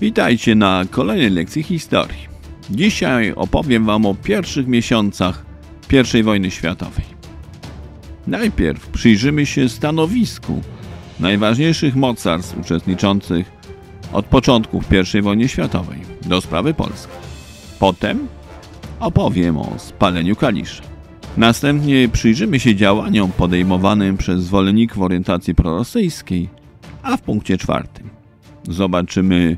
Witajcie na kolejnej lekcji historii. Dzisiaj opowiem Wam o pierwszych miesiącach I wojny światowej. Najpierw przyjrzymy się stanowisku najważniejszych mocarstw uczestniczących od początków I wojny światowej do sprawy Polski. Potem opowiem o spaleniu Kalisza. Następnie przyjrzymy się działaniom podejmowanym przez zwolenników orientacji prorosyjskiej, a w punkcie czwartym zobaczymy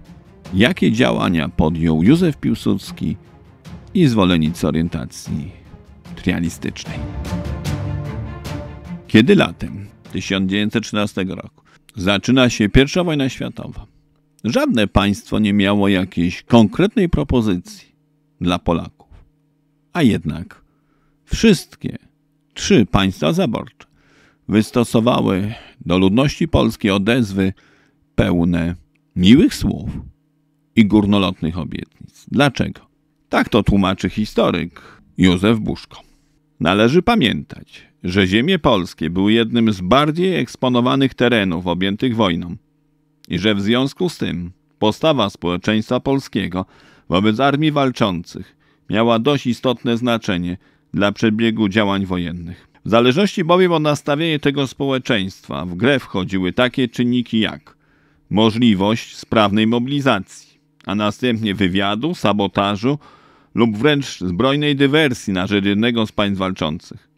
jakie działania podjął Józef Piłsudski i zwolennicy orientacji trialistycznej. Kiedy latem 1913 roku zaczyna się I wojna światowa, żadne państwo nie miało jakiejś konkretnej propozycji dla Polaków. A jednak wszystkie trzy państwa zaborcze wystosowały do ludności polskiej odezwy pełne miłych słów i górnolotnych obietnic. Dlaczego? Tak to tłumaczy historyk Józef Buszko. Należy pamiętać, że ziemie polskie były jednym z bardziej eksponowanych terenów objętych wojną i że w związku z tym postawa społeczeństwa polskiego wobec armii walczących miała dość istotne znaczenie dla przebiegu działań wojennych. W zależności bowiem od nastawienia tego społeczeństwa w grę wchodziły takie czynniki jak możliwość sprawnej mobilizacji, a następnie wywiadu, sabotażu lub wręcz zbrojnej dywersji na rzecz jednego z państw walczących.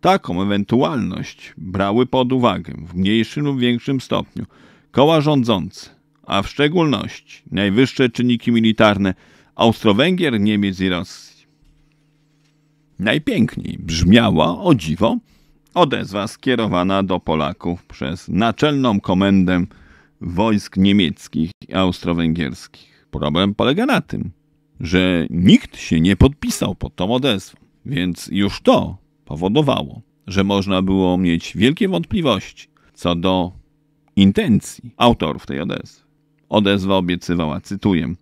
Taką ewentualność brały pod uwagę w mniejszym lub większym stopniu koła rządzące, a w szczególności najwyższe czynniki militarne Austro-Węgier, Niemiec i Rosji. Najpiękniej brzmiała, o dziwo, odezwa skierowana do Polaków przez Naczelną Komendę Wojsk Niemieckich i Austro-Węgierskich. Problem polega na tym, że nikt się nie podpisał pod tą odezwą, więc już to powodowało, że można było mieć wielkie wątpliwości co do intencji autorów tej odezwy. Odezwa obiecywała, cytuję,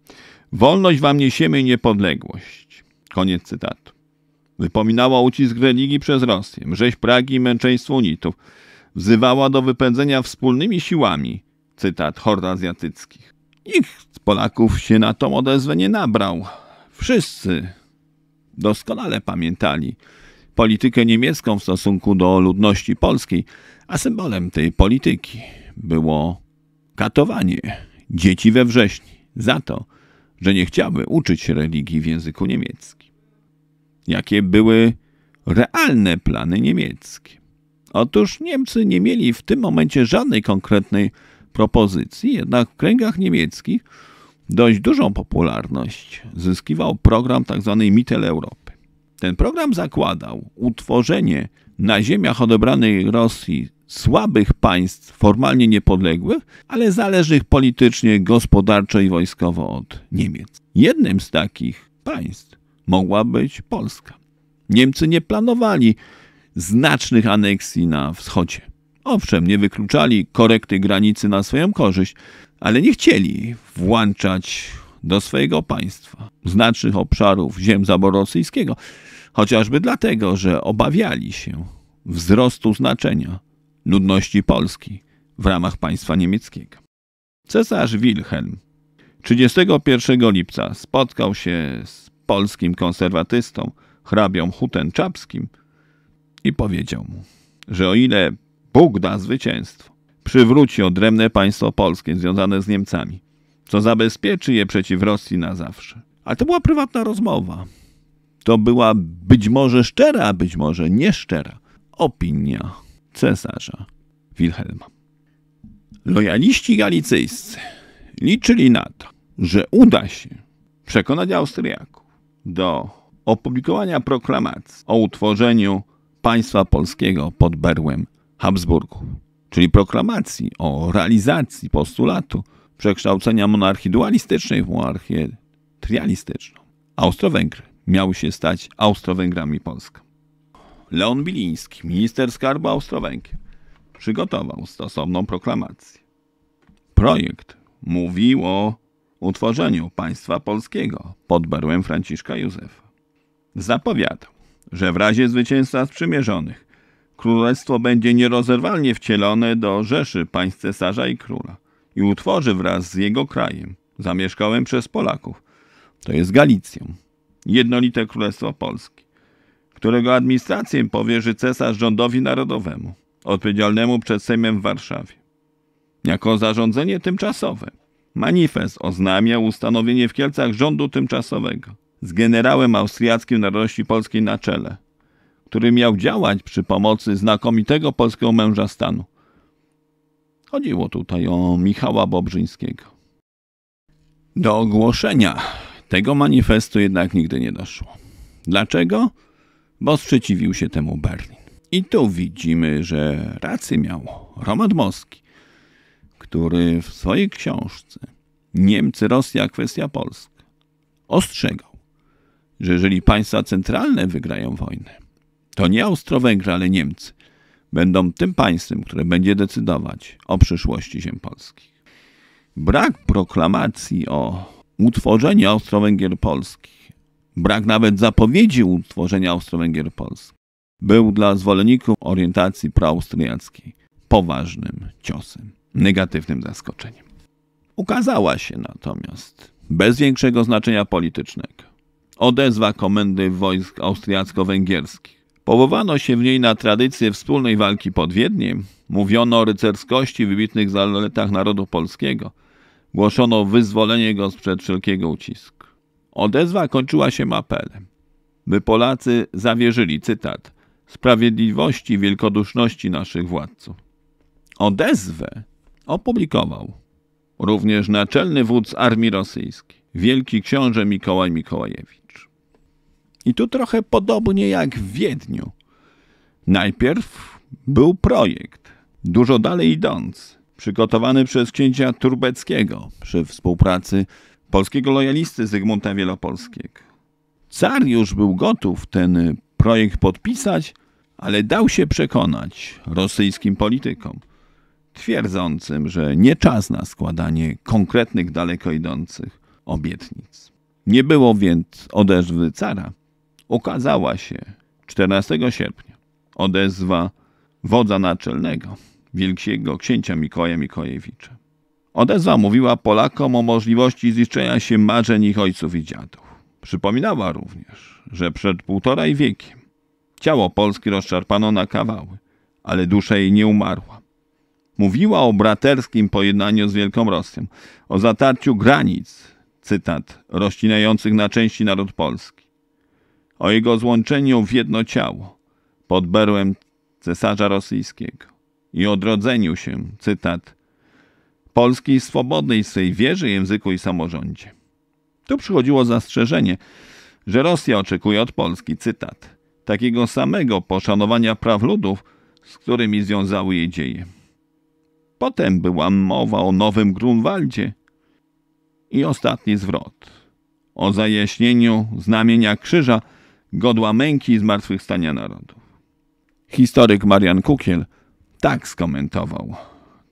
wolność wam niesiemy niepodległość. Koniec cytatu. Wypominała ucisk religii przez Rosję, rzeź Pragi i męczeństwo unitów. Wzywała do wypędzenia wspólnymi siłami, cytat, hord azjatyckich. Nikt z Polaków się na tą odezwę nie nabrał. Wszyscy doskonale pamiętali politykę niemiecką w stosunku do ludności polskiej, a symbolem tej polityki było katowanie dzieci we wrześni za to, że nie chciały uczyć się religii w języku niemieckim. Jakie były realne plany niemieckie? Otóż Niemcy nie mieli w tym momencie żadnej konkretnej propozycji, jednak w kręgach niemieckich dość dużą popularność zyskiwał program tzw. Tak Mittel Europy. Ten program zakładał utworzenie na ziemiach odebranej Rosji słabych państw formalnie niepodległych, ale zależnych politycznie, gospodarczo i wojskowo od Niemiec. Jednym z takich państw mogła być Polska. Niemcy nie planowali znacznych aneksji na wschodzie. Owszem, nie wykluczali korekty granicy na swoją korzyść, ale nie chcieli włączać do swojego państwa znacznych obszarów ziem zaborosyjskiego, chociażby dlatego, że obawiali się wzrostu znaczenia ludności Polski w ramach państwa niemieckiego. Cesarz Wilhelm 31 lipca spotkał się z polskim konserwatystą hrabią Hutenczapskim i powiedział mu, że o ile Bóg da zwycięstwo. Przywróci odrębne państwo polskie związane z Niemcami, co zabezpieczy je przeciw Rosji na zawsze. Ale to była prywatna rozmowa. To była być może szczera, być może nieszczera opinia cesarza Wilhelma. Lojaliści galicyjscy liczyli na to, że uda się przekonać Austriaków do opublikowania proklamacji o utworzeniu państwa polskiego pod berłem Habsburgów, czyli proklamacji o realizacji postulatu przekształcenia monarchii dualistycznej w monarchię trialistyczną. Austro-Węgry miały się stać Austro-Węgrami Polską. Leon Biliński, minister skarbu Austro-Węgier, przygotował stosowną proklamację. Projekt mówił o utworzeniu państwa polskiego pod berłem Franciszka Józefa. Zapowiadał, że w razie zwycięstwa sprzymierzonych Królestwo będzie nierozerwalnie wcielone do Rzeszy państw cesarza i króla i utworzy wraz z jego krajem, zamieszkałym przez Polaków, to jest Galicją, jednolite Królestwo Polski, którego administrację powierzy cesarz rządowi narodowemu, odpowiedzialnemu przed Sejmem w Warszawie. Jako zarządzenie tymczasowe manifest oznamia ustanowienie w Kielcach rządu tymczasowego z generałem austriackim narodowości polskiej na czele – który miał działać przy pomocy znakomitego polskiego męża stanu. Chodziło tutaj o Michała Bobrzyńskiego. Do ogłoszenia tego manifestu jednak nigdy nie doszło. Dlaczego? Bo sprzeciwił się temu Berlin. I tu widzimy, że rację miał Roman Moski, który w swojej książce Niemcy, Rosja, kwestia Polska ostrzegał, że jeżeli państwa centralne wygrają wojnę, to nie Austro-Węgrzy, ale Niemcy będą tym państwem, które będzie decydować o przyszłości ziem polskich. Brak proklamacji o utworzeniu Austro-Węgier Polskich, brak nawet zapowiedzi utworzenia Austro-Węgier Polski, był dla zwolenników orientacji proaustriackiej poważnym ciosem, negatywnym zaskoczeniem. Ukazała się natomiast bez większego znaczenia politycznego odezwa komendy wojsk austriacko-węgierskich Powołano się w niej na tradycję wspólnej walki pod Wiedniem, mówiono o rycerskości wybitnych zaletach narodu polskiego, głoszono wyzwolenie go sprzed wszelkiego ucisku. Odezwa kończyła się apelem, by Polacy zawierzyli, cytat, sprawiedliwości i wielkoduszności naszych władców. Odezwę opublikował również naczelny wódz armii rosyjskiej, wielki książę Mikołaj Mikołajewicz. I tu trochę podobnie jak w Wiedniu. Najpierw był projekt, dużo dalej idący, przygotowany przez księcia Turbeckiego przy współpracy polskiego lojalisty Zygmunta Wielopolskiego. Car już był gotów ten projekt podpisać, ale dał się przekonać rosyjskim politykom, twierdzącym, że nie czas na składanie konkretnych, daleko idących obietnic. Nie było więc odezwy cara. Ukazała się 14 sierpnia odezwa wodza naczelnego, wielkiego księcia Mikoja Mikojewicza. Odezwa mówiła Polakom o możliwości ziszczenia się marzeń ich ojców i dziadów. Przypominała również, że przed półtorej wiekiem ciało Polski rozczarpano na kawały, ale dusza jej nie umarła. Mówiła o braterskim pojednaniu z Wielką Rosją, o zatarciu granic, cytat, rozcinających na części naród polski o jego złączeniu w jedno ciało pod berłem cesarza rosyjskiego i odrodzeniu się, cytat, Polski swobodnej z wierzy, języku i samorządzie. Tu przychodziło zastrzeżenie, że Rosja oczekuje od Polski, cytat, takiego samego poszanowania praw ludów, z którymi związały jej dzieje. Potem była mowa o Nowym Grunwaldzie i ostatni zwrot. O zajaśnieniu znamienia krzyża – godła męki i zmartwychwstania narodów. Historyk Marian Kukiel tak skomentował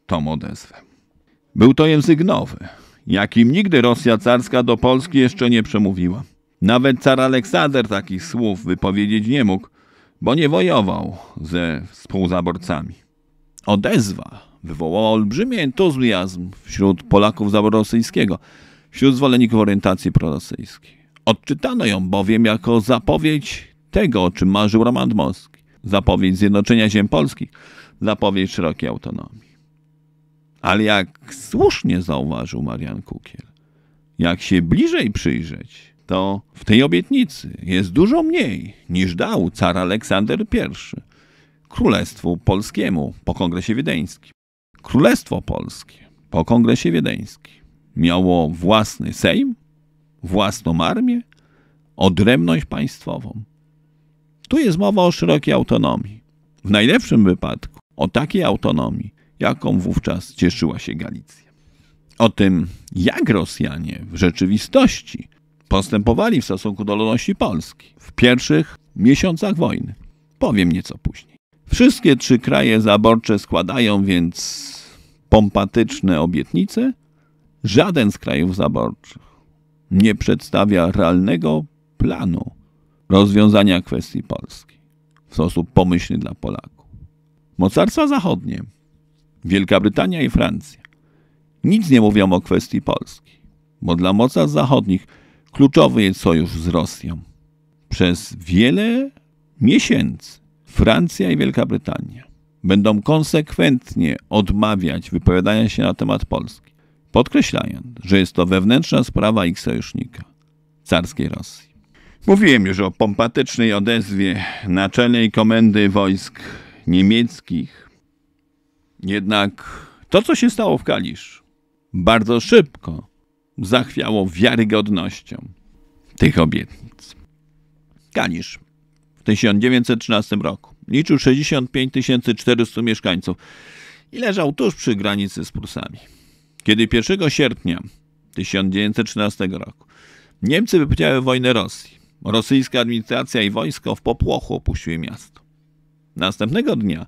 tą odezwę. Był to język nowy, jakim nigdy Rosja carska do Polski jeszcze nie przemówiła. Nawet car Aleksander takich słów wypowiedzieć nie mógł, bo nie wojował ze współzaborcami. Odezwa wywołała olbrzymi entuzjazm wśród Polaków zaborosyjskiego, wśród zwolenników orientacji prorosyjskiej. Odczytano ją bowiem jako zapowiedź tego, o czym marzył Roman Dmowski. Zapowiedź zjednoczenia ziem polskich, zapowiedź szerokiej autonomii. Ale jak słusznie zauważył Marian Kukiel, jak się bliżej przyjrzeć, to w tej obietnicy jest dużo mniej niż dał car Aleksander I Królestwu Polskiemu po Kongresie Wiedeńskim. Królestwo Polskie po Kongresie Wiedeńskim miało własny Sejm, własną armię, odrębność państwową. Tu jest mowa o szerokiej autonomii. W najlepszym wypadku o takiej autonomii, jaką wówczas cieszyła się Galicja. O tym, jak Rosjanie w rzeczywistości postępowali w stosunku do ludności Polski w pierwszych miesiącach wojny, powiem nieco później. Wszystkie trzy kraje zaborcze składają więc pompatyczne obietnice. Żaden z krajów zaborczych nie przedstawia realnego planu rozwiązania kwestii Polski w sposób pomyślny dla Polaków. Mocarstwa zachodnie, Wielka Brytania i Francja, nic nie mówią o kwestii Polski, bo dla mocarstw zachodnich kluczowy jest sojusz z Rosją. Przez wiele miesięcy Francja i Wielka Brytania będą konsekwentnie odmawiać wypowiadania się na temat Polski podkreślając, że jest to wewnętrzna sprawa ich sojusznika, carskiej Rosji. Mówiłem już o pompatycznej odezwie naczelnej komendy wojsk niemieckich. Jednak to, co się stało w Kalisz, bardzo szybko zachwiało wiarygodnością tych obietnic. Kalisz w 1913 roku liczył 65 400 mieszkańców i leżał tuż przy granicy z Prusami. Kiedy 1 sierpnia 1913 roku Niemcy wypowiedziały wojnę Rosji, rosyjska administracja i wojsko w popłochu opuściły miasto. Następnego dnia,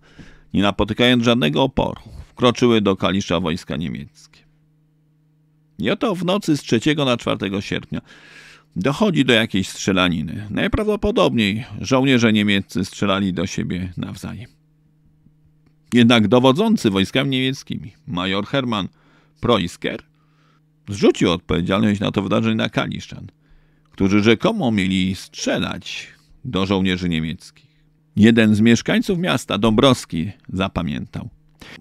nie napotykając żadnego oporu, wkroczyły do Kalisza wojska niemieckie. I oto w nocy z 3 na 4 sierpnia dochodzi do jakiejś strzelaniny. Najprawdopodobniej żołnierze niemieccy strzelali do siebie nawzajem. Jednak dowodzący wojskami niemieckimi, major Hermann, Proisker zrzucił odpowiedzialność na to wydarzenie na Kaliszczan, którzy rzekomo mieli strzelać do żołnierzy niemieckich. Jeden z mieszkańców miasta, Dąbrowski, zapamiętał.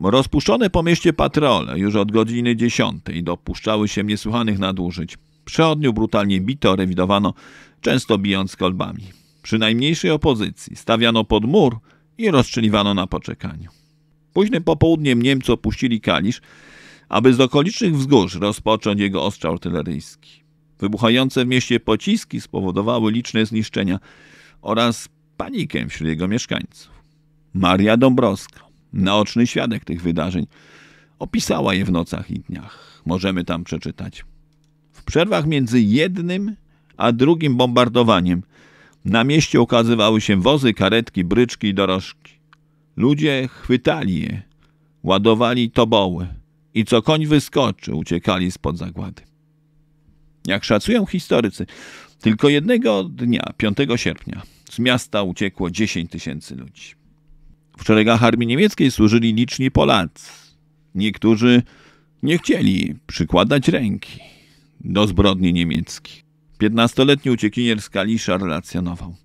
Rozpuszczone po mieście patrole już od godziny dziesiątej dopuszczały się niesłychanych nadużyć. Przeodniu brutalnie bito, rewidowano, często bijąc kolbami. Przy najmniejszej opozycji stawiano pod mur i rozstrzeliwano na poczekaniu. Późnym popołudniem Niemcy opuścili Kalisz, aby z okolicznych wzgórz rozpocząć jego ostrzał artyleryjski. Wybuchające w mieście pociski spowodowały liczne zniszczenia oraz panikę wśród jego mieszkańców. Maria Dąbrowska, naoczny świadek tych wydarzeń, opisała je w nocach i dniach. Możemy tam przeczytać. W przerwach między jednym a drugim bombardowaniem na mieście ukazywały się wozy, karetki, bryczki i dorożki. Ludzie chwytali je, ładowali toboły, i co koń wyskoczy, uciekali spod zagłady. Jak szacują historycy, tylko jednego dnia, 5 sierpnia, z miasta uciekło 10 tysięcy ludzi. W szeregach armii niemieckiej służyli liczni Polacy. Niektórzy nie chcieli przykładać ręki do zbrodni niemieckich. Piętnastoletni uciekinier z Kalisza relacjonował.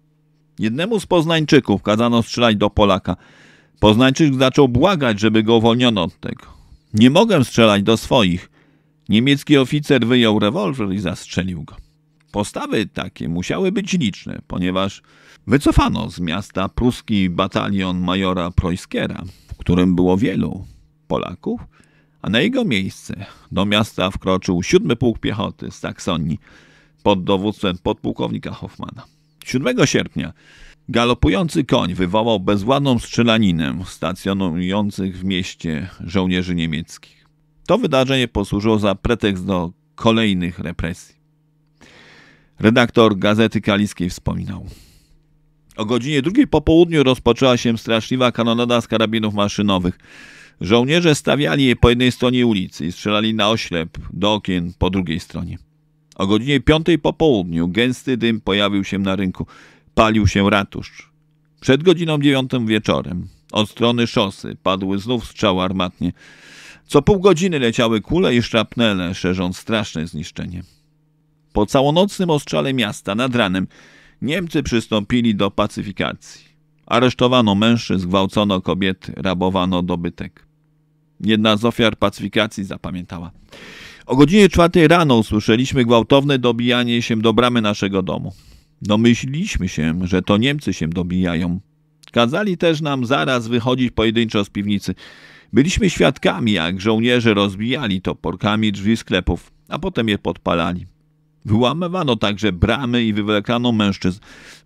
Jednemu z poznańczyków kazano strzelać do Polaka. Poznańczyk zaczął błagać, żeby go uwolniono od tego. Nie mogę strzelać do swoich. Niemiecki oficer wyjął rewolwer i zastrzelił go. Postawy takie musiały być liczne, ponieważ wycofano z miasta pruski batalion majora Preuskera, w którym było wielu Polaków, a na jego miejsce do miasta wkroczył siódmy pułk piechoty z Saksonii pod dowództwem podpułkownika Hoffmana. 7 sierpnia Galopujący koń wywołał bezładną strzelaninę stacjonujących w mieście żołnierzy niemieckich. To wydarzenie posłużyło za pretekst do kolejnych represji. Redaktor Gazety Kaliskiej wspominał. O godzinie drugiej po południu rozpoczęła się straszliwa kanonada z karabinów maszynowych. Żołnierze stawiali je po jednej stronie ulicy i strzelali na oślep do okien po drugiej stronie. O godzinie piątej po południu gęsty dym pojawił się na rynku. Palił się ratusz. Przed godziną dziewiątą wieczorem od strony szosy padły znów strzały armatnie. Co pół godziny leciały kule i szrapnele, szerząc straszne zniszczenie. Po całonocnym ostrzale miasta nad ranem Niemcy przystąpili do pacyfikacji. Aresztowano mężczyzn, gwałcono kobiety, rabowano dobytek. Jedna z ofiar pacyfikacji zapamiętała. O godzinie czwartej rano usłyszeliśmy gwałtowne dobijanie się do bramy naszego domu. Domyśliliśmy się, że to Niemcy się dobijają. Kazali też nam zaraz wychodzić pojedynczo z piwnicy. Byliśmy świadkami, jak żołnierze rozbijali toporkami drzwi sklepów, a potem je podpalali. Wyłamywano także bramy i wywlekano mężczyzn,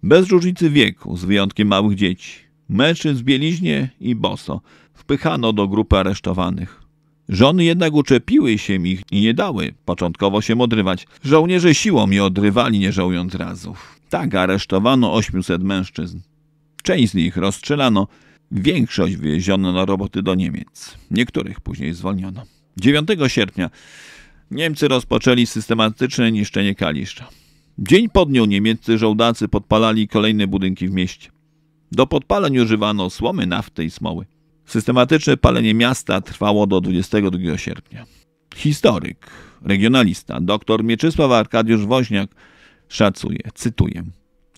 bez różnicy wieku, z wyjątkiem małych dzieci. Mężczyzn w bieliźnie i boso wpychano do grupy aresztowanych. Żony jednak uczepiły się ich i nie dały początkowo się odrywać. Żołnierze siłą je odrywali, nie żałując razów tak aresztowano 800 mężczyzn. Część z nich rozstrzelano, większość wywieziono na roboty do Niemiec. Niektórych później zwolniono. 9 sierpnia Niemcy rozpoczęli systematyczne niszczenie Kaliszcza. Dzień po dniu niemieccy żołdacy podpalali kolejne budynki w mieście. Do podpaleń używano słomy, nafty i smoły. Systematyczne palenie miasta trwało do 22 sierpnia. Historyk, regionalista, dr Mieczysław Arkadiusz Woźniak – szacuje. Cytuję.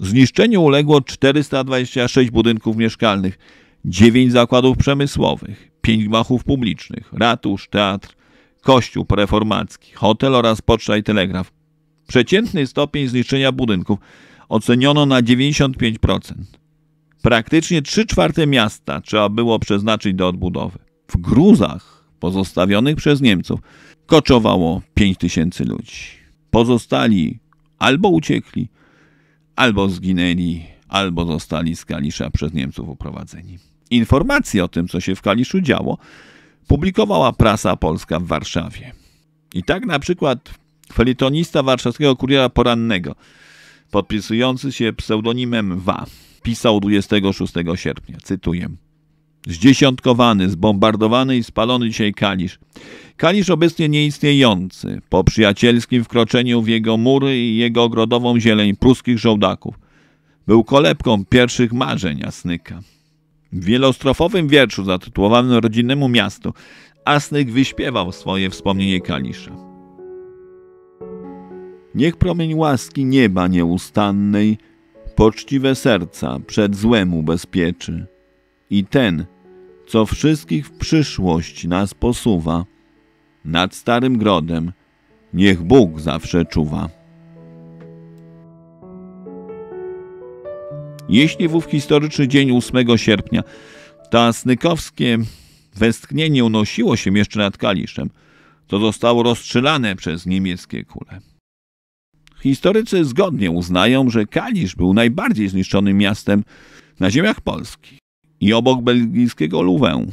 Zniszczeniu uległo 426 budynków mieszkalnych, 9 zakładów przemysłowych, 5 gmachów publicznych, ratusz, teatr, kościół preformacki, hotel oraz poczta i telegraf. Przeciętny stopień zniszczenia budynków oceniono na 95%. Praktycznie 3 czwarte miasta trzeba było przeznaczyć do odbudowy. W gruzach pozostawionych przez Niemców koczowało 5 tysięcy ludzi. Pozostali Albo uciekli, albo zginęli, albo zostali z Kalisza przez Niemców uprowadzeni. Informacje o tym, co się w Kaliszu działo, publikowała prasa polska w Warszawie. I tak na przykład felitonista warszawskiego kuriera porannego, podpisujący się pseudonimem Wa, pisał 26 sierpnia, cytuję – Zdziesiątkowany, zbombardowany i spalony dzisiaj Kalisz. Kalisz obecnie nieistniejący, po przyjacielskim wkroczeniu w jego mury i jego ogrodową zieleń pruskich żołdaków. Był kolebką pierwszych marzeń Asnyka. W wielostrofowym wierszu zatytułowanym Rodzinnemu Miastu Asnyk wyśpiewał swoje wspomnienie Kalisza. Niech promień łaski nieba nieustannej poczciwe serca przed złem ubezpieczy i ten, co wszystkich w przyszłość nas posuwa. Nad starym grodem niech Bóg zawsze czuwa. Jeśli w historyczny dzień 8 sierpnia ta snykowskie westchnienie unosiło się jeszcze nad Kaliszem, to zostało rozstrzelane przez niemieckie kule. Historycy zgodnie uznają, że Kalisz był najbardziej zniszczonym miastem na ziemiach Polski i obok belgijskiego Luwę,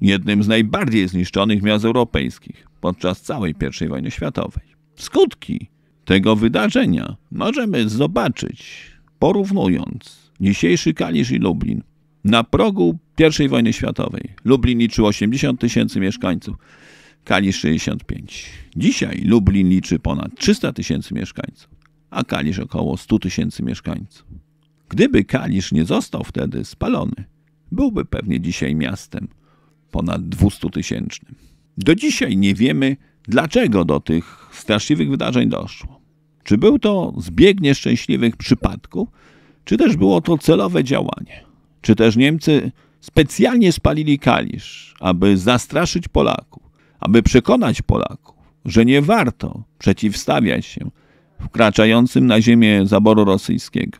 jednym z najbardziej zniszczonych miast europejskich podczas całej I wojny światowej. Skutki tego wydarzenia możemy zobaczyć porównując dzisiejszy Kalisz i Lublin. Na progu I wojny światowej Lublin liczył 80 tysięcy mieszkańców, Kalisz 65. Dzisiaj Lublin liczy ponad 300 tysięcy mieszkańców, a Kalisz około 100 tysięcy mieszkańców. Gdyby Kalisz nie został wtedy spalony, byłby pewnie dzisiaj miastem ponad 200 tysięcznym. Do dzisiaj nie wiemy, dlaczego do tych straszliwych wydarzeń doszło. Czy był to zbieg nieszczęśliwych przypadków, czy też było to celowe działanie? Czy też Niemcy specjalnie spalili kalisz, aby zastraszyć Polaków, aby przekonać Polaków, że nie warto przeciwstawiać się wkraczającym na ziemię zaboru rosyjskiego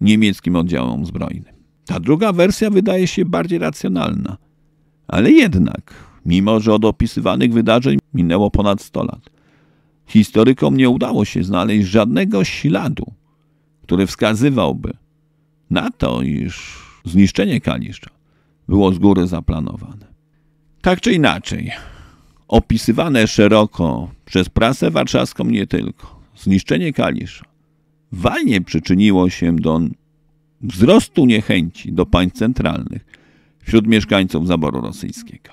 niemieckim oddziałom zbrojnym? Ta druga wersja wydaje się bardziej racjonalna. Ale jednak, mimo że od opisywanych wydarzeń minęło ponad 100 lat, historykom nie udało się znaleźć żadnego śladu, który wskazywałby na to, iż zniszczenie Kaliszcza było z góry zaplanowane. Tak czy inaczej, opisywane szeroko przez prasę warszawską nie tylko, zniszczenie Kalisza walnie przyczyniło się do wzrostu niechęci do państw centralnych wśród mieszkańców zaboru rosyjskiego.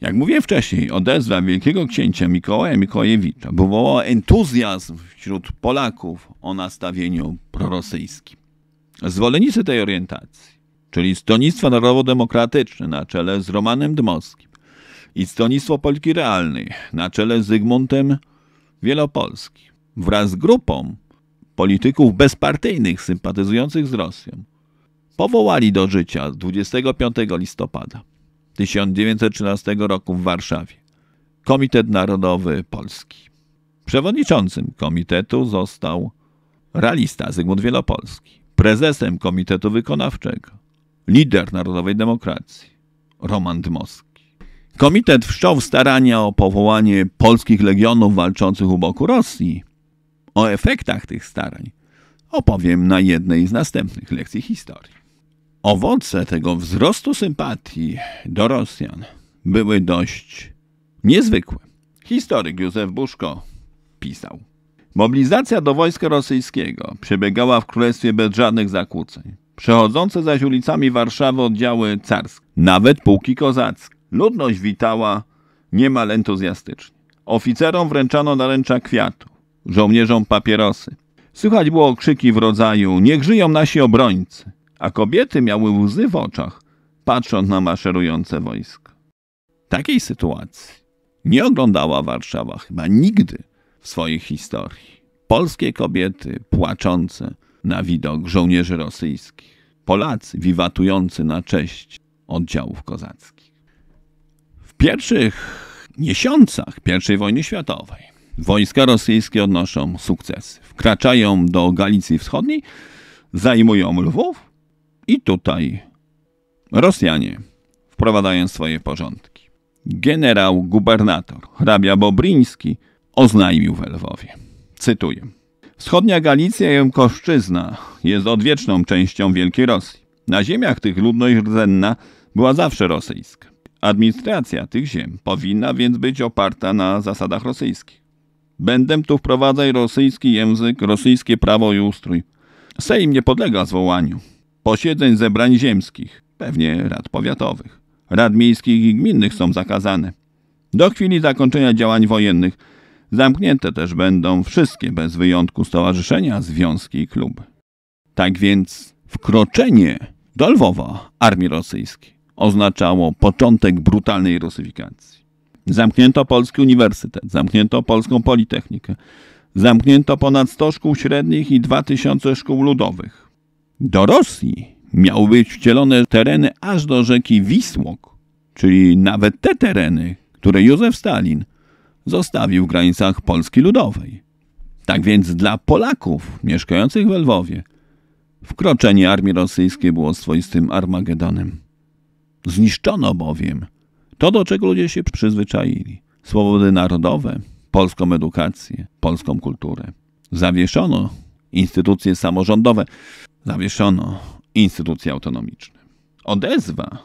Jak mówiłem wcześniej, odezwa wielkiego księcia Mikołaja Mikołajewicza wywołała entuzjazm wśród Polaków o nastawieniu prorosyjskim. Zwolennicy tej orientacji, czyli Stronnictwo Narodowo-Demokratyczne na czele z Romanem Dmowskim i Stronnictwo Polki Realnej na czele z Zygmuntem Wielopolskim, wraz z grupą polityków bezpartyjnych sympatyzujących z Rosją powołali do życia 25 listopada 1913 roku w Warszawie Komitet Narodowy Polski. Przewodniczącym komitetu został realista Zygmunt Wielopolski, prezesem Komitetu Wykonawczego, lider Narodowej Demokracji Roman Dmowski. Komitet wszczął starania o powołanie polskich legionów walczących u boku Rosji o efektach tych starań opowiem na jednej z następnych lekcji historii. Owoce tego wzrostu sympatii do Rosjan były dość niezwykłe. Historyk Józef Buszko pisał. Mobilizacja do wojska rosyjskiego przebiegała w królestwie bez żadnych zakłóceń. Przechodzące zaś ulicami Warszawy oddziały carskie, nawet pułki kozackie. Ludność witała niemal entuzjastycznie. Oficerom wręczano naręcza kwiatu żołnierzom papierosy. Słychać było krzyki w rodzaju niech żyją nasi obrońcy, a kobiety miały łzy w oczach, patrząc na maszerujące wojsko. Takiej sytuacji nie oglądała Warszawa chyba nigdy w swojej historii. Polskie kobiety płaczące na widok żołnierzy rosyjskich, Polacy wiwatujący na cześć oddziałów kozackich. W pierwszych miesiącach I wojny światowej Wojska rosyjskie odnoszą sukces. Wkraczają do Galicji Wschodniej, zajmują Lwów i tutaj Rosjanie wprowadzają swoje porządki. Generał gubernator hrabia Bobryński oznajmił we Lwowie. Cytuję. Wschodnia Galicja i Koszczyzna jest odwieczną częścią Wielkiej Rosji. Na ziemiach tych ludność rdzenna była zawsze rosyjska. Administracja tych ziem powinna więc być oparta na zasadach rosyjskich. Będę tu wprowadzać rosyjski język, rosyjskie prawo i ustrój. Sejm nie podlega zwołaniu. Posiedzeń zebrań ziemskich, pewnie rad powiatowych, rad miejskich i gminnych są zakazane. Do chwili zakończenia działań wojennych zamknięte też będą wszystkie bez wyjątku stowarzyszenia, związki i kluby. Tak więc wkroczenie do Lwowa armii rosyjskiej oznaczało początek brutalnej rosyfikacji. Zamknięto Polski Uniwersytet, zamknięto Polską Politechnikę, zamknięto ponad 100 szkół średnich i 2000 szkół ludowych. Do Rosji miały być wcielone tereny aż do rzeki Wisłok, czyli nawet te tereny, które Józef Stalin zostawił w granicach Polski Ludowej. Tak więc dla Polaków mieszkających w Lwowie wkroczenie armii rosyjskiej było swoistym Armagedonem. Zniszczono bowiem to, do czego ludzie się przyzwyczaili. Swobody narodowe, polską edukację, polską kulturę. Zawieszono instytucje samorządowe, zawieszono instytucje autonomiczne. Odezwa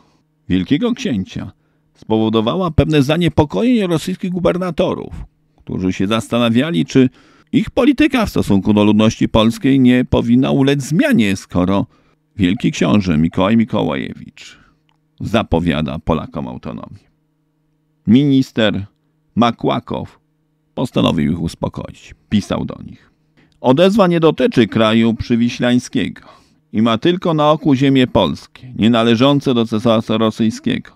Wielkiego Księcia spowodowała pewne zaniepokojenie rosyjskich gubernatorów, którzy się zastanawiali, czy ich polityka w stosunku do ludności polskiej nie powinna ulec zmianie, skoro Wielki Książę Mikołaj Mikołajewicz zapowiada Polakom autonomię. Minister Makłakow postanowił ich uspokoić. Pisał do nich. Odezwa nie dotyczy kraju przywiślańskiego i ma tylko na oku ziemie polskie, nienależące do cesarstwa rosyjskiego,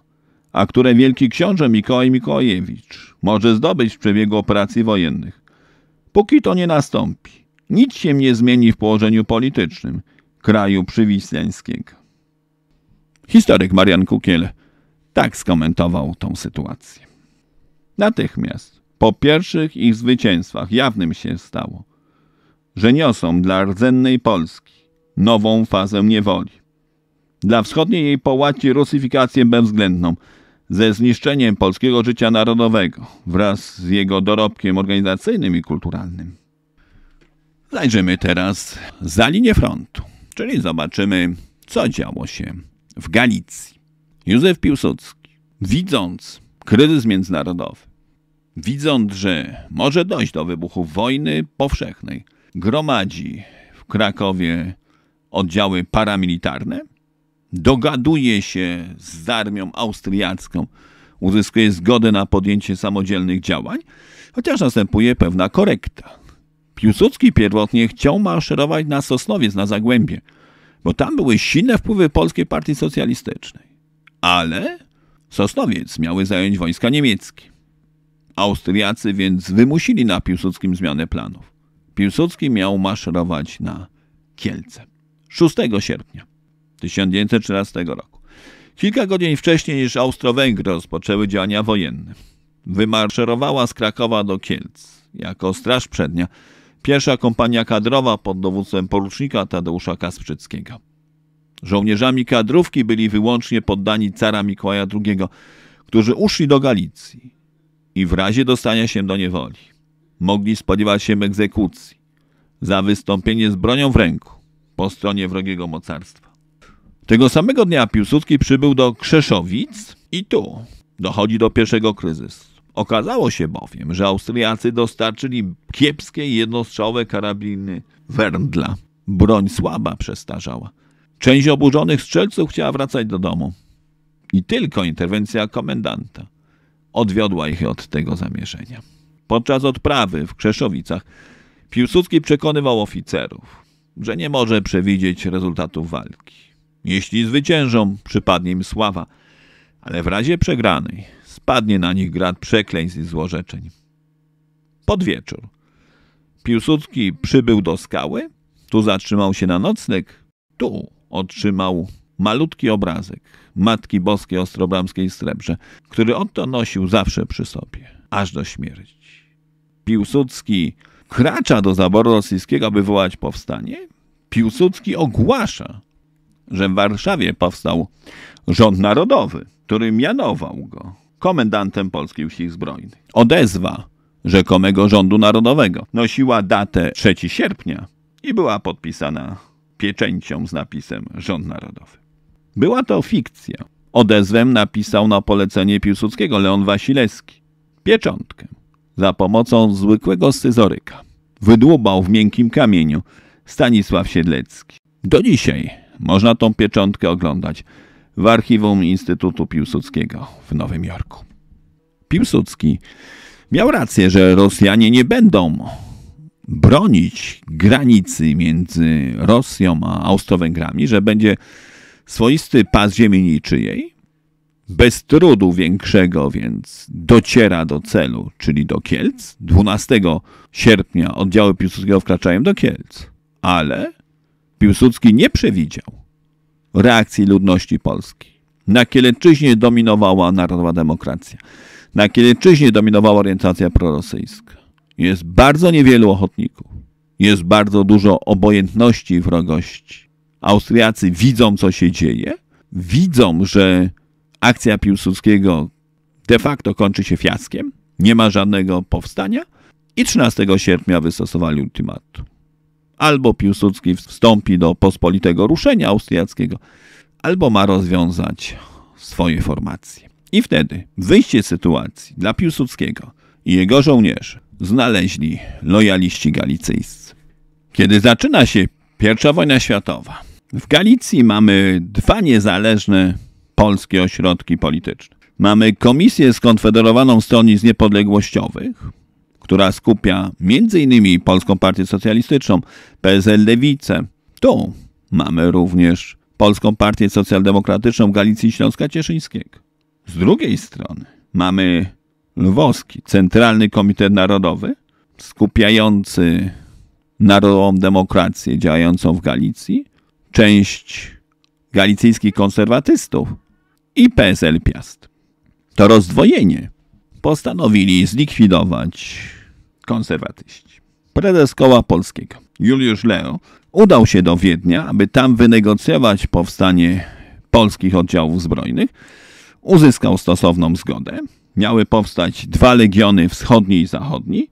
a które wielki książę Mikołaj Mikołajewicz może zdobyć w przebiegu operacji wojennych. Póki to nie nastąpi, nic się nie zmieni w położeniu politycznym kraju przywiślańskiego. Historyk Marian Kukiel tak skomentował tą sytuację. Natychmiast po pierwszych ich zwycięstwach jawnym się stało, że niosą dla rdzennej Polski nową fazę niewoli. Dla wschodniej jej połaci rusyfikację bezwzględną, ze zniszczeniem polskiego życia narodowego wraz z jego dorobkiem organizacyjnym i kulturalnym. Zajrzymy teraz za linię frontu, czyli zobaczymy, co działo się w Galicji. Józef Piłsudski, widząc kryzys międzynarodowy, widząc, że może dojść do wybuchu wojny powszechnej, gromadzi w Krakowie oddziały paramilitarne, dogaduje się z armią austriacką, uzyskuje zgodę na podjęcie samodzielnych działań, chociaż następuje pewna korekta. Piłsudski pierwotnie chciał maszerować na Sosnowiec, na Zagłębie – bo tam były silne wpływy Polskiej Partii Socjalistycznej. Ale Sosnowiec miały zająć wojska niemieckie. Austriacy więc wymusili na Piłsudskim zmianę planów. Piłsudski miał maszerować na Kielce 6 sierpnia 1913 roku. Kilka godzin wcześniej niż Austro-Węgry rozpoczęły działania wojenne. Wymarszerowała z Krakowa do Kielc jako straż przednia Pierwsza kompania kadrowa pod dowództwem porucznika Tadeusza Kasprzyckiego. Żołnierzami kadrówki byli wyłącznie poddani cara Mikołaja II, którzy uszli do Galicji i w razie dostania się do niewoli mogli spodziewać się egzekucji za wystąpienie z bronią w ręku po stronie wrogiego mocarstwa. Tego samego dnia Piłsudski przybył do Krzeszowic i tu dochodzi do pierwszego kryzysu. Okazało się bowiem, że Austriacy dostarczyli kiepskie jednostrzałowe karabiny Werndla. Broń słaba przestarzała. Część oburzonych strzelców chciała wracać do domu. I tylko interwencja komendanta odwiodła ich od tego zamierzenia. Podczas odprawy w Krzeszowicach Piłsudski przekonywał oficerów, że nie może przewidzieć rezultatów walki. Jeśli zwyciężą, przypadnie im sława, ale w razie przegranej spadnie na nich grad przekleństw i złorzeczeń. Pod wieczór. Piłsudski przybył do skały, tu zatrzymał się na nocleg, tu otrzymał malutki obrazek Matki Boskiej Ostrobramskiej Srebrze, który Otto nosił zawsze przy sobie, aż do śmierci. Piłsudski kracza do zaboru rosyjskiego, aby wołać powstanie. Piłsudski ogłasza, że w Warszawie powstał rząd narodowy, który mianował go komendantem polskiej sił zbrojnych. Odezwa rzekomego rządu narodowego nosiła datę 3 sierpnia i była podpisana pieczęcią z napisem Rząd Narodowy. Była to fikcja. Odezwę napisał na polecenie Piłsudskiego Leon Wasilewski. Pieczątkę. Za pomocą zwykłego scyzoryka. Wydłubał w miękkim kamieniu Stanisław Siedlecki. Do dzisiaj można tą pieczątkę oglądać w archiwum Instytutu Piłsudskiego w Nowym Jorku. Piłsudski miał rację, że Rosjanie nie będą bronić granicy między Rosją a Austro-Węgrami, że będzie swoisty pas ziemi niczyjej, bez trudu większego, więc dociera do celu, czyli do Kielc. 12 sierpnia oddziały Piłsudskiego wkraczają do Kielc, ale Piłsudski nie przewidział, reakcji ludności polskiej. Na Kieleczyźnie dominowała narodowa demokracja. Na Kieleczyźnie dominowała orientacja prorosyjska. Jest bardzo niewielu ochotników. Jest bardzo dużo obojętności i wrogości. Austriacy widzą, co się dzieje. Widzą, że akcja Piłsudskiego de facto kończy się fiaskiem. Nie ma żadnego powstania. I 13 sierpnia wystosowali ultimatum. Albo Piłsudski wstąpi do pospolitego ruszenia austriackiego, albo ma rozwiązać swoje formacje. I wtedy wyjście z sytuacji dla Piłsudskiego i jego żołnierzy znaleźli lojaliści galicyjscy. Kiedy zaczyna się I wojna światowa, w Galicji mamy dwa niezależne polskie ośrodki polityczne. Mamy komisję skonfederowaną stronnictw niepodległościowych, która skupia m.in. Polską Partię Socjalistyczną, PSL Lewicę. Tu mamy również Polską Partię Socjaldemokratyczną Galicji Śląska Cieszyńskiego. Z drugiej strony mamy Lwowski, Centralny Komitet Narodowy, skupiający narodową demokrację działającą w Galicji, część galicyjskich konserwatystów i PSL Piast. To rozdwojenie postanowili zlikwidować konserwatyści. Prezes Koła Polskiego, Juliusz Leo, udał się do Wiednia, aby tam wynegocjować powstanie polskich oddziałów zbrojnych. Uzyskał stosowną zgodę. Miały powstać dwa legiony wschodni i zachodni.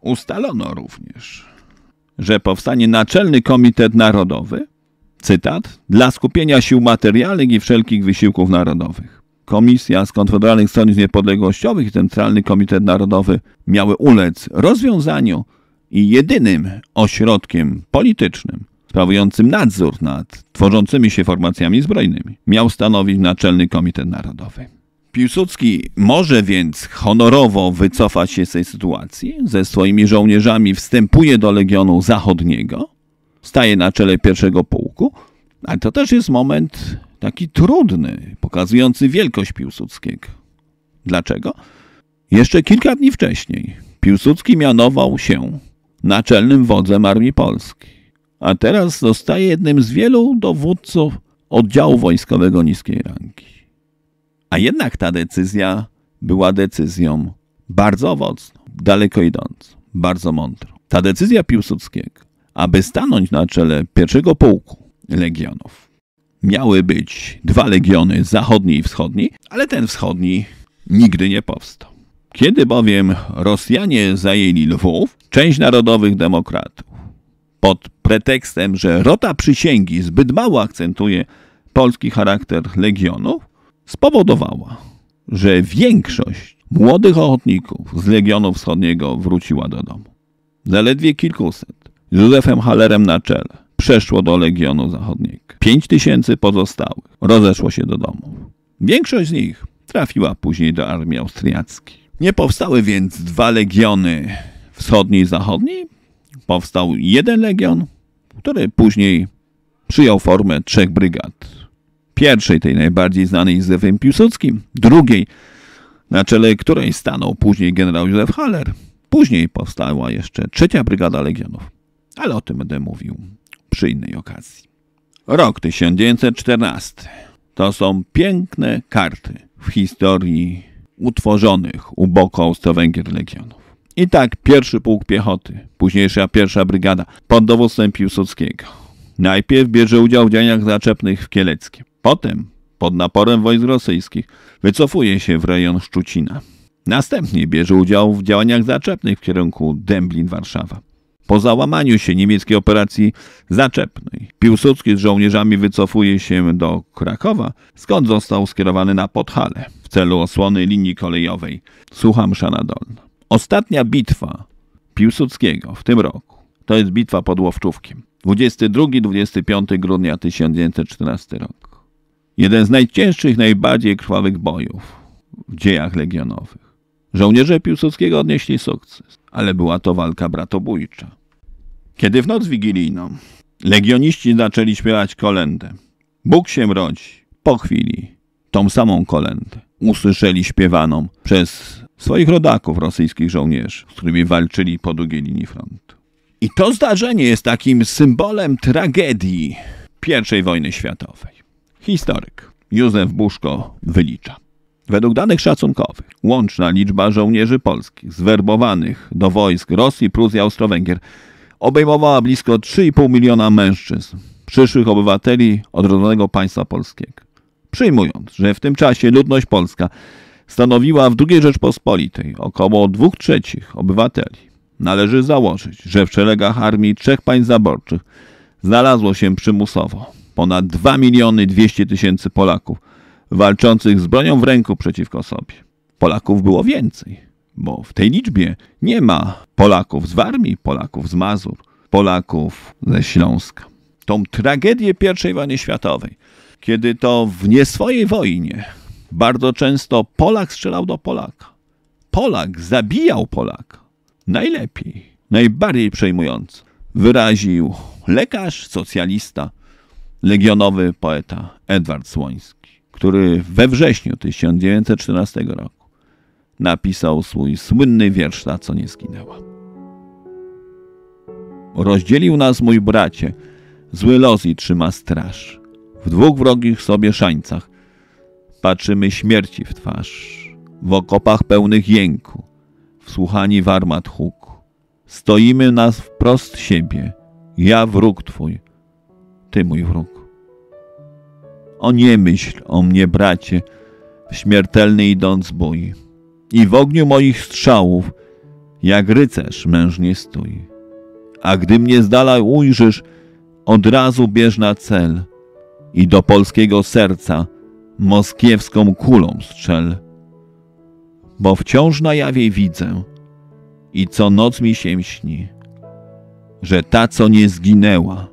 Ustalono również, że powstanie Naczelny Komitet Narodowy, cytat, dla skupienia sił materialnych i wszelkich wysiłków narodowych. Komisja z Konfederalnych Stolic Niepodległościowych i Centralny Komitet Narodowy miały ulec rozwiązaniu i jedynym ośrodkiem politycznym sprawującym nadzór nad tworzącymi się formacjami zbrojnymi miał stanowić Naczelny Komitet Narodowy. Piłsudski może więc honorowo wycofać się z tej sytuacji, ze swoimi żołnierzami wstępuje do Legionu Zachodniego, staje na czele pierwszego pułku, ale to też jest moment taki trudny, pokazujący wielkość Piłsudskiego. Dlaczego? Jeszcze kilka dni wcześniej Piłsudski mianował się naczelnym wodzem Armii Polskiej, a teraz zostaje jednym z wielu dowódców oddziału wojskowego niskiej rangi. A jednak ta decyzja była decyzją bardzo owocną, daleko idącą, bardzo mądrą. Ta decyzja Piłsudskiego, aby stanąć na czele pierwszego pułku legionów, miały być dwa legiony, zachodni i wschodni, ale ten wschodni nigdy nie powstał. Kiedy bowiem Rosjanie zajęli Lwów, część narodowych demokratów pod pretekstem, że rota przysięgi zbyt mało akcentuje polski charakter legionów, spowodowała, że większość młodych ochotników z Legionu Wschodniego wróciła do domu. Zaledwie kilkuset, z Józefem Hallerem na czele przeszło do Legionu Zachodniego. Pięć tysięcy pozostałych rozeszło się do domów. Większość z nich trafiła później do armii austriackiej. Nie powstały więc dwa legiony wschodni i zachodni. Powstał jeden legion, który później przyjął formę trzech brygad. Pierwszej, tej najbardziej znanej z Józefem Piłsudskim, drugiej, na czele której stanął później generał Józef Haller. Później powstała jeszcze trzecia brygada legionów. Ale o tym będę mówił przy innej okazji. Rok 1914. To są piękne karty w historii utworzonych u boku Austro-Węgier Legionów. I tak pierwszy pułk piechoty, późniejsza pierwsza brygada pod dowództwem Piłsudskiego. Najpierw bierze udział w działaniach zaczepnych w Kieleckie, Potem, pod naporem wojsk rosyjskich, wycofuje się w rejon Szczucina. Następnie bierze udział w działaniach zaczepnych w kierunku Dęblin-Warszawa po załamaniu się niemieckiej operacji zaczepnej. Piłsudski z żołnierzami wycofuje się do Krakowa, skąd został skierowany na Podhale w celu osłony linii kolejowej Sucham-Szana Dolna. Ostatnia bitwa Piłsudskiego w tym roku to jest bitwa pod Łowczówkiem. 22-25 grudnia 1914 rok. Jeden z najcięższych, najbardziej krwawych bojów w dziejach legionowych. Żołnierze Piłsudskiego odnieśli sukces, ale była to walka bratobójcza. Kiedy w noc wigilijną legioniści zaczęli śpiewać kolędę, Bóg się rodzi, po chwili tą samą kolędę usłyszeli śpiewaną przez swoich rodaków rosyjskich żołnierzy, z którymi walczyli po drugiej linii frontu. I to zdarzenie jest takim symbolem tragedii I wojny światowej. Historyk Józef Buszko wylicza. Według danych szacunkowych, łączna liczba żołnierzy polskich zwerbowanych do wojsk Rosji, Prus i Austro-Węgier obejmowała blisko 3,5 miliona mężczyzn, przyszłych obywateli odrodzonego państwa polskiego. Przyjmując, że w tym czasie ludność polska stanowiła w II Rzeczpospolitej około 2 trzecich obywateli, należy założyć, że w szeregach armii trzech państw zaborczych znalazło się przymusowo ponad 2 miliony 200 tysięcy Polaków walczących z bronią w ręku przeciwko sobie. Polaków było więcej bo w tej liczbie nie ma Polaków z Warmii, Polaków z Mazur, Polaków ze Śląska. Tą tragedię I wojny światowej, kiedy to w nie swojej wojnie bardzo często Polak strzelał do Polaka. Polak zabijał Polaka. Najlepiej, najbardziej przejmująco wyraził lekarz, socjalista, legionowy poeta Edward Słoński, który we wrześniu 1914 roku napisał swój słynny wiersz Ta, co nie zginęła. Rozdzielił nas mój bracie, zły los i trzyma straż. W dwóch wrogich sobie szańcach patrzymy śmierci w twarz. W okopach pełnych jęku, wsłuchani w armat huk. Stoimy nas wprost siebie, ja wróg twój, ty mój wróg. O nie myśl o mnie, bracie, w śmiertelny idąc bój i w ogniu moich strzałów, jak rycerz mężnie stój. A gdy mnie z dala ujrzysz, od razu bierz na cel i do polskiego serca moskiewską kulą strzel. Bo wciąż na jawie widzę i co noc mi się śni, że ta, co nie zginęła,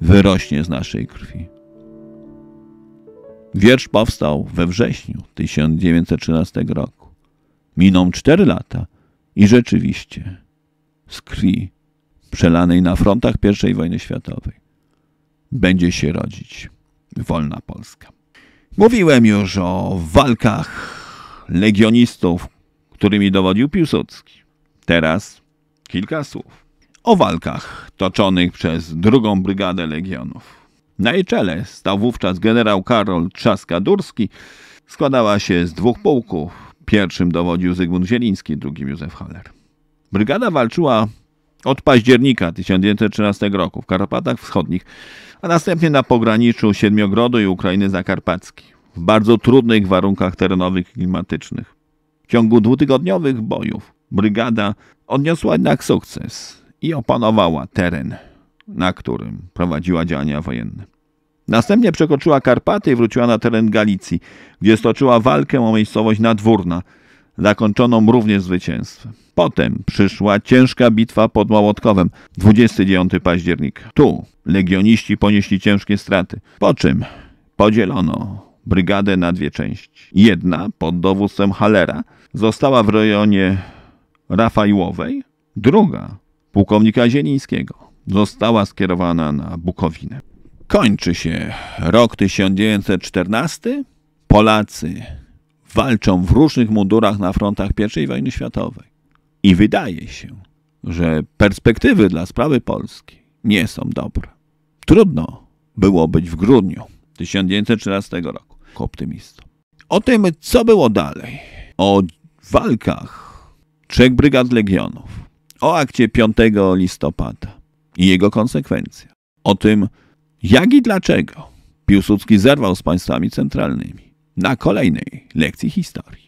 wyrośnie z naszej krwi. Wiersz powstał we wrześniu 1913 roku. Miną cztery lata i rzeczywiście z krwi przelanej na frontach I wojny światowej będzie się rodzić wolna Polska. Mówiłem już o walkach legionistów, którymi dowodził Piłsudski. Teraz kilka słów o walkach toczonych przez drugą brygadę legionów. Na jej czele stał wówczas generał Karol Trzaska-Durski. Składała się z dwóch pułków, Pierwszym dowodził Zygmunt Zieliński, drugim Józef Haller. Brygada walczyła od października 1913 roku w Karpatach Wschodnich, a następnie na pograniczu Siedmiogrodu i Ukrainy Zakarpackiej, w bardzo trudnych warunkach terenowych i klimatycznych. W ciągu dwutygodniowych bojów brygada odniosła jednak sukces i opanowała teren, na którym prowadziła działania wojenne. Następnie przekroczyła Karpaty i wróciła na teren Galicji, gdzie stoczyła walkę o miejscowość nadwórna, zakończoną również zwycięstwem. Potem przyszła ciężka bitwa pod Małotkowem, 29 października. Tu legioniści ponieśli ciężkie straty, po czym podzielono brygadę na dwie części. Jedna pod dowództwem Halera została w rejonie Rafajłowej, druga pułkownika Zielińskiego została skierowana na Bukowinę. Kończy się rok 1914. Polacy walczą w różnych mundurach na frontach I wojny światowej. I wydaje się, że perspektywy dla sprawy Polski nie są dobre. Trudno było być w grudniu 1913 roku optymistą. O tym, co było dalej, o walkach trzech brygad legionów, o akcie 5 listopada i jego konsekwencjach, o tym, jak i dlaczego Piłsudski zerwał z państwami centralnymi? Na kolejnej lekcji historii.